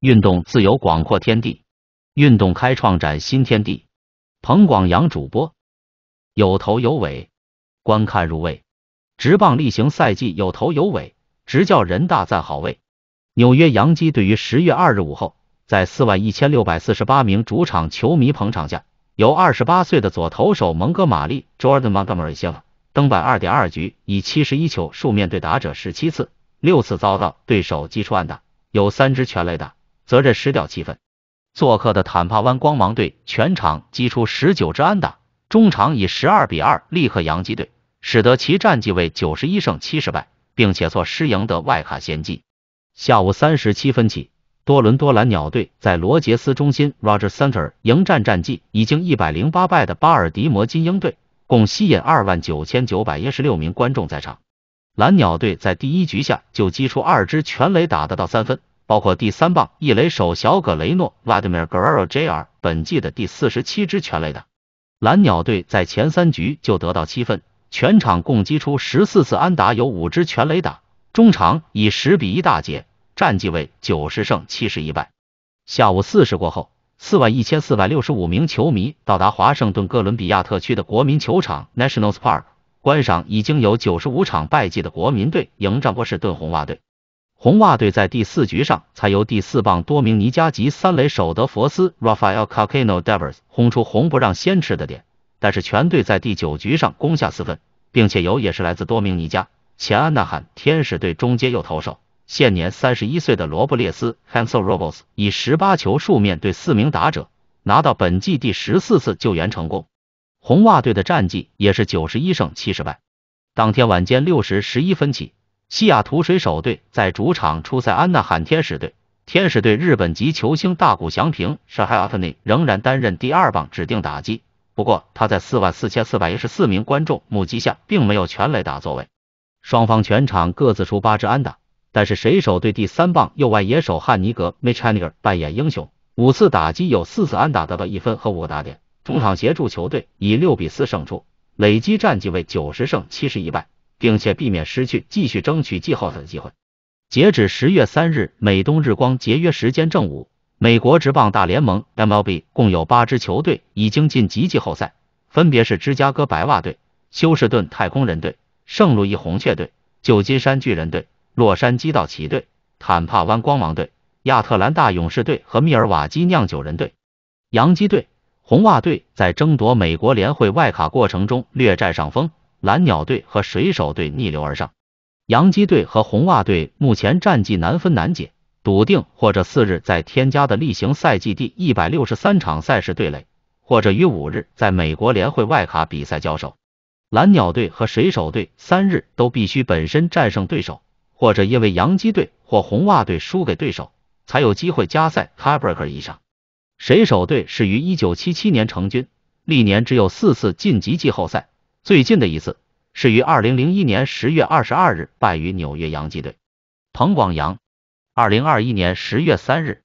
运动自由广阔天地，运动开创崭新天地。彭广阳主播有头有尾，观看入味。直棒例行赛季有头有尾，执教人大赞好位。纽约洋基对于十月二日午后，在四万一千六百四十八名主场球迷捧场下，由二十八岁的左投手蒙哥马利 （Jordan Montgomery） 先发，登板二点二局，以七十一球数面对打者十七次，六次遭到对手击出安打，有三支全垒打。责任失掉七分。做客的坦帕湾光芒队全场击出十九支安打，中场以十二比二立刻扬击队，使得其战绩为九十一胜七十败，并且错失赢得外卡先机。下午三时七分起，多伦多蓝鸟队在罗杰斯中心 r o g e r Center） 迎战战绩已经一百零八败的巴尔迪摩金鹰队，共吸引二万九千九百一十六名观众在场。蓝鸟队在第一局下就击出二支全垒打得到三分。包括第三棒一垒手小葛雷诺 Vladimir Guerrero Jr. 本季的第四十七支全垒打。蓝鸟队在前三局就得到七分，全场共击出十四次安打，有五支全垒打。中场以十比一大捷，战绩为九十胜七十一败。下午四时过后，四万一千四百六十五名球迷到达华盛顿哥伦比亚特区的国民球场 Nationals Park 观赏已经有九十五场败绩的国民队迎战波士顿红袜队。红袜队在第四局上，才由第四棒多明尼加籍三垒手德佛斯 Rafael c a c a n o Devers 轰出红不让先吃的点，但是全队在第九局上攻下四分，并且有也是来自多明尼加钱安娜罕天使队中接右投手，现年三十一岁的罗布列斯 h a n z e l Robles 以十八球数面对四名打者，拿到本季第十四次救援成功。红袜队的战绩也是九十一胜七十败。当天晚间六时十一分起。西雅图水手队在主场出赛安娜喊天使队，天使队日本籍球星大谷翔平 Shahatani 仍然担任第二棒指定打击，不过他在四万四千四百一十四名观众目击下，并没有全垒打作为。双方全场各自出八支安打，但是水手队第三棒右外野手汉尼格 m i c h a n e r 扮演英雄，五次打击有四次安打得到一分和五个打点，中场协助球队以六比四胜出，累积战绩为九十胜七十一败。并且避免失去继续争取季后赛的机会。截止十月三日美东日光节约时间正午，美国职棒大联盟 （MLB） 共有八支球队已经晋级季后赛，分别是芝加哥白袜队、休斯顿太空人队、圣路易红雀队、旧金山巨人队、洛杉矶道奇队、坦帕湾光芒队、亚特兰大勇士队和密尔瓦基酿酒人队。洋基队、红袜队在争夺美国联会外卡过程中略占上风。蓝鸟队和水手队逆流而上，洋基队和红袜队目前战绩难分难解，笃定或者四日在添加的例行赛季第一百六十三场赛事对垒，或者于五日在美国联会外卡比赛交手。蓝鸟队和水手队三日都必须本身战胜对手，或者因为洋基队或红袜队输给对手，才有机会加赛。c a b r e a k e r 以上，水手队是于一九七七年成军，历年只有四次晋级季后赛。最近的一次是于二零零一年十月二十二日败于纽约洋基队。彭广阳，二零二一年十月三日。